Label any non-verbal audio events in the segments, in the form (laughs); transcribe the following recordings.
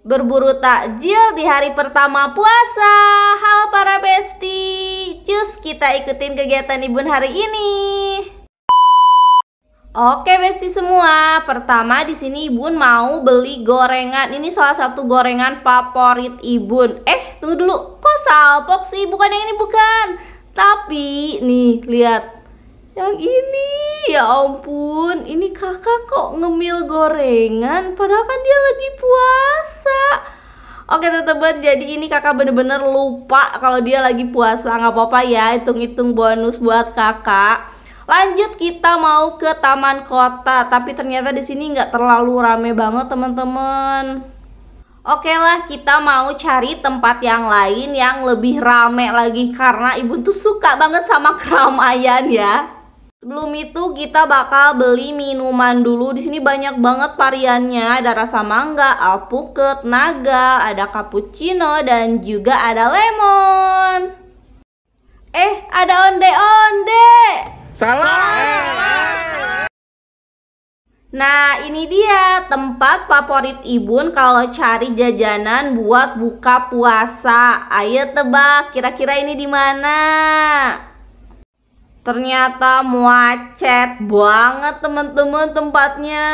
berburu takjil di hari pertama puasa. Halo para besti, cus kita ikutin kegiatan Ibun hari ini. Oke besti semua, pertama di sini Ibun mau beli gorengan. Ini salah satu gorengan favorit Ibun. Eh, tunggu dulu. Kok salpok sih? Bukan yang ini bukan. Tapi nih, lihat. Yang ini Ya ampun, ini kakak kok ngemil gorengan padahal kan dia lagi puasa. Oke teman-teman, jadi ini kakak bener-bener lupa kalau dia lagi puasa. Nggak apa-apa ya, hitung-hitung bonus buat kakak. Lanjut kita mau ke taman kota, tapi ternyata di sini nggak terlalu rame banget teman-teman. Oke lah, kita mau cari tempat yang lain yang lebih rame lagi karena ibu tuh suka banget sama keramaian ya. Sebelum itu kita bakal beli minuman dulu. Di sini banyak banget variannya. Ada rasa mangga, alpukat, naga, ada cappuccino dan juga ada lemon. Eh, ada onde-onde. Salah. Nah, ini dia tempat favorit Ibun kalau cari jajanan buat buka puasa. Ayo tebak, kira-kira ini di mana? Ternyata macet banget teman-teman tempatnya.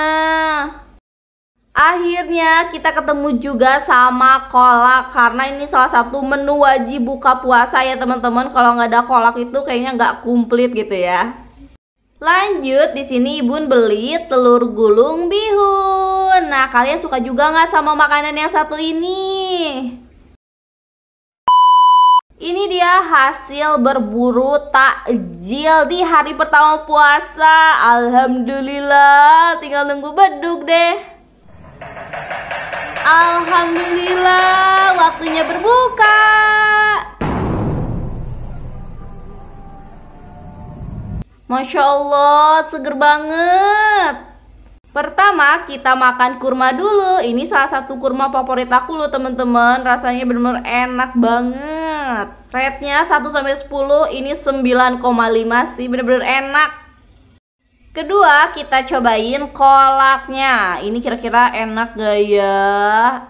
Akhirnya kita ketemu juga sama kolak karena ini salah satu menu wajib buka puasa ya teman-teman. Kalau nggak ada kolak itu kayaknya nggak komplit gitu ya. Lanjut, di sini Ibun beli telur gulung bihun. Nah, kalian suka juga nggak sama makanan yang satu ini? ya hasil berburu takjil di hari pertama puasa. Alhamdulillah, tinggal nunggu beduk deh. Alhamdulillah, waktunya berbuka. Masya Allah, seger banget. Pertama, kita makan kurma dulu. Ini salah satu kurma favorit aku loh, teman-teman. Rasanya benar-benar enak banget banget. satu sampai 1 ini 10 ini 9,5 sih, bener-bener enak. Kedua, kita cobain kolaknya. Ini kira-kira enak gak ya?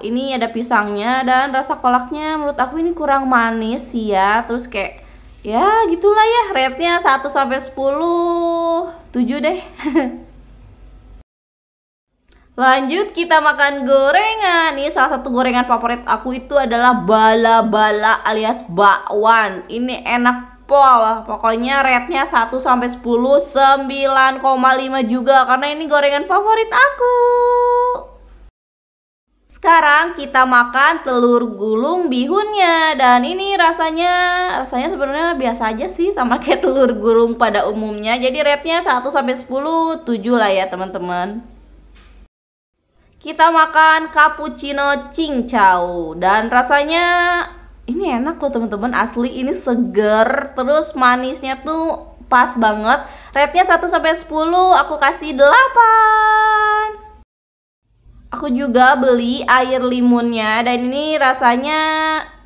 Ini ada pisangnya dan rasa kolaknya menurut aku ini kurang manis ya. Terus kayak ya gitulah ya, Rednya satu 1 sampai 10 7 deh. (laughs) Lanjut kita makan gorengan. Nih salah satu gorengan favorit aku itu adalah bala-bala alias bakwan. Ini enak pol. Pokoknya ratenya 1 sampai 10 9,5 juga karena ini gorengan favorit aku. Sekarang kita makan telur gulung bihunnya dan ini rasanya rasanya sebenarnya biasa aja sih sama kayak telur gulung pada umumnya. Jadi rate-nya 1 sampai 10 7 lah ya teman-teman kita makan cappuccino cincau dan rasanya ini enak loh teman-teman asli ini seger terus manisnya tuh pas banget rate-nya 1 sampai 10 aku kasih 8 aku juga beli air limunnya dan ini rasanya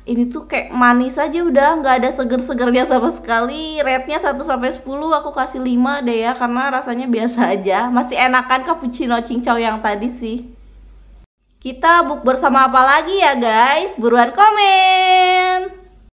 ini tuh kayak manis aja udah nggak ada seger-segernya sama sekali rate-nya 1 sampai 10 aku kasih 5 deh ya karena rasanya biasa aja masih enakan cappuccino cincau yang tadi sih kita book bersama apa lagi ya guys? Buruan komen!